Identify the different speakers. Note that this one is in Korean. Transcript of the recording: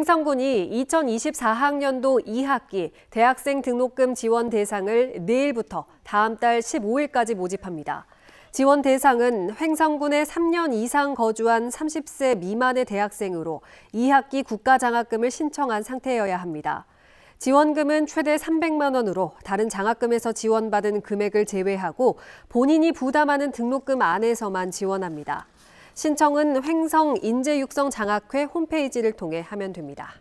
Speaker 1: 행성군이 2024학년도 2학기 대학생 등록금 지원 대상을 내일부터 다음 달 15일까지 모집합니다. 지원 대상은 횡성군에 3년 이상 거주한 30세 미만의 대학생으로 2학기 국가장학금을 신청한 상태여야 합니다. 지원금은 최대 300만 원으로 다른 장학금에서 지원받은 금액을 제외하고 본인이 부담하는 등록금 안에서만 지원합니다. 신청은 횡성 인재육성장학회 홈페이지를 통해 하면 됩니다.